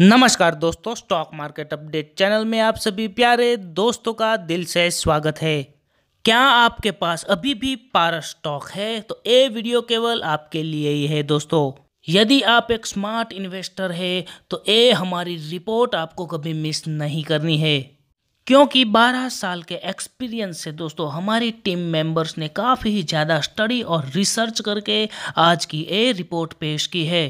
नमस्कार दोस्तों stock market update channel में आप सभी प्यारे दोस्तों का दिल से स्वागत है क्या आपके पास अभी भी पारस स्टॉक है तो ये वीडियो केवल आपके लिए ही है दोस्तों यदि आप एक स्मार्ट इन्वेस्टर है तो ये हमारी रिपोर्ट आपको कभी मिस नहीं करनी है क्योंकि 12 साल के एक्सपीरियंस से दोस्तों हमारी टीम मेंबर्स ने काफ़ी ज़्यादा स्टडी और रिसर्च करके आज की ये रिपोर्ट पेश की है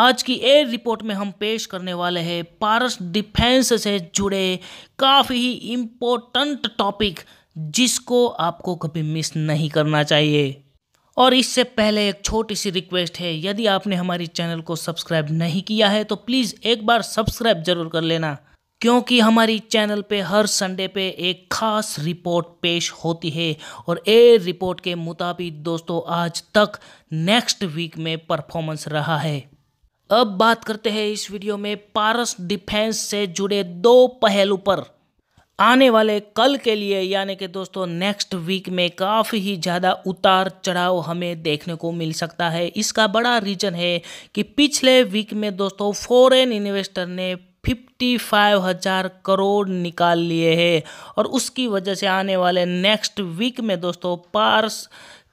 आज की एयर रिपोर्ट में हम पेश करने वाले हैं पारस डिफेंस से जुड़े काफ़ी ही इम्पोर्टेंट टॉपिक जिसको आपको कभी मिस नहीं करना चाहिए और इससे पहले एक छोटी सी रिक्वेस्ट है यदि आपने हमारी चैनल को सब्सक्राइब नहीं किया है तो प्लीज़ एक बार सब्सक्राइब जरूर कर लेना क्योंकि हमारी चैनल पे हर संडे पे एक खास रिपोर्ट पेश होती है और एयर रिपोर्ट के मुताबिक दोस्तों आज तक नेक्स्ट वीक में परफॉर्मेंस रहा है अब बात करते हैं इस वीडियो में पारस डिफेंस से जुड़े दो पहलू पर आने वाले कल के लिए यानी कि दोस्तों नेक्स्ट वीक में काफ़ी ही ज़्यादा उतार चढ़ाव हमें देखने को मिल सकता है इसका बड़ा रीज़न है कि पिछले वीक में दोस्तों फॉरेन इन्वेस्टर ने फिफ्टी फाइव हज़ार करोड़ निकाल लिए हैं और उसकी वजह से आने वाले नेक्स्ट वीक में दोस्तों पार्स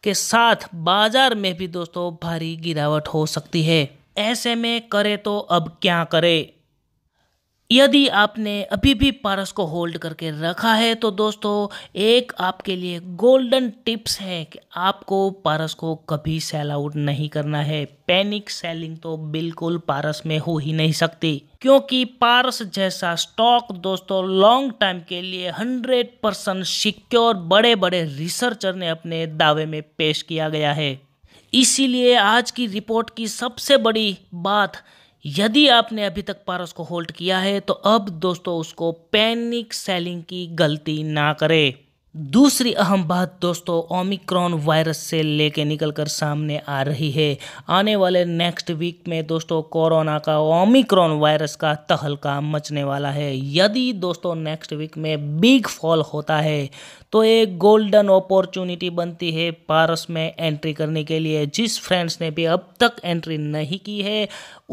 के साथ बाज़ार में भी दोस्तों भारी गिरावट हो सकती है ऐसे में करे तो अब क्या करे यदि आपने अभी भी पारस को होल्ड करके रखा है तो दोस्तों एक आपके लिए गोल्डन टिप्स है कि आपको पारस को कभी सेल आउट नहीं करना है पैनिक सेलिंग तो बिल्कुल पारस में हो ही नहीं सकती क्योंकि पारस जैसा स्टॉक दोस्तों लॉन्ग टाइम के लिए 100 परसेंट सिक्योर बड़े बड़े रिसर्चर ने अपने दावे में पेश किया गया है इसीलिए आज की रिपोर्ट की सबसे बड़ी बात यदि आपने अभी तक पारस को होल्ड किया है तो अब दोस्तों उसको पैनिक सेलिंग की गलती ना करें दूसरी अहम बात दोस्तों ओमिक्रॉन वायरस से लेके निकल कर सामने आ रही है आने वाले नेक्स्ट वीक में दोस्तों कोरोना का ओमिक्रॉन वायरस का तहलका मचने वाला है यदि दोस्तों नेक्स्ट वीक में बिग फॉल होता है तो एक गोल्डन अपॉर्चुनिटी बनती है पारस में एंट्री करने के लिए जिस फ्रेंड्स ने भी अब तक एंट्री नहीं की है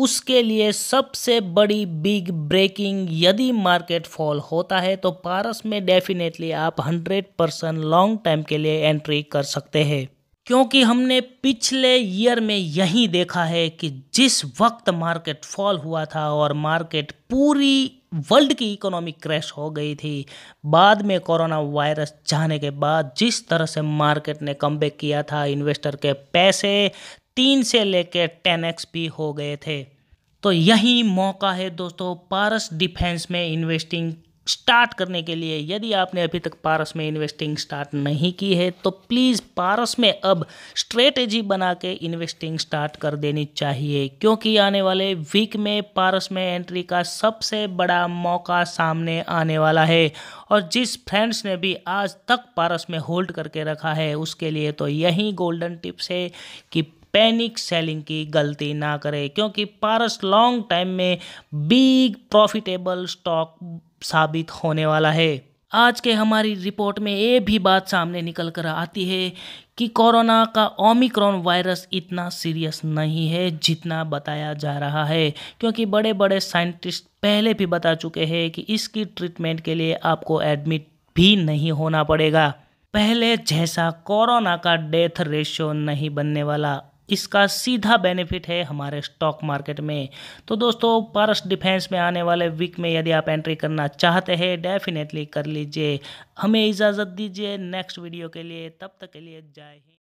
उसके लिए सबसे बड़ी बिग ब्रेकिंग यदि मार्केट फॉल होता है तो पारस में डेफिनेटली आप hundred interested person long time के लिए एंट्री कर सकते हैं क्योंकि हमने पिछले ईयर में यही देखा है कि जिस वक्त मार्केट फॉल हुआ था और मार्केट पूरी वर्ल्ड की इकोनॉमी क्रैश हो गई थी बाद में कोरोना वायरस जाने के बाद जिस तरह से मार्केट ने कम किया था इन्वेस्टर के पैसे तीन से लेकर टेन एक्स भी हो गए थे तो यही मौका है दोस्तों पारस डिफेंस में इन्वेस्टिंग स्टार्ट करने के लिए यदि आपने अभी तक पारस में इन्वेस्टिंग स्टार्ट नहीं की है तो प्लीज़ पारस में अब स्ट्रेटेजी बना के इन्वेस्टिंग स्टार्ट कर देनी चाहिए क्योंकि आने वाले वीक में पारस में एंट्री का सबसे बड़ा मौका सामने आने वाला है और जिस फ्रेंड्स ने भी आज तक पारस में होल्ड करके रखा है उसके लिए तो यही गोल्डन टिप्स है कि पैनिक सेलिंग की गलती ना करें क्योंकि पारस लॉन्ग टाइम में बिग प्रॉफिटेबल स्टॉक साबित होने वाला है आज के हमारी रिपोर्ट में ये भी बात सामने निकल कर आती है कि कोरोना का ओमिक्रॉन वायरस इतना सीरियस नहीं है जितना बताया जा रहा है क्योंकि बड़े बड़े साइंटिस्ट पहले भी बता चुके हैं कि इसकी ट्रीटमेंट के लिए आपको एडमिट भी नहीं होना पड़ेगा पहले जैसा कोरोना का डेथ रेशियो नहीं बनने वाला इसका सीधा बेनिफिट है हमारे स्टॉक मार्केट में तो दोस्तों पारस डिफेंस में आने वाले वीक में यदि आप एंट्री करना चाहते हैं डेफिनेटली कर लीजिए हमें इजाज़त दीजिए नेक्स्ट वीडियो के लिए तब तक के लिए जय हिंद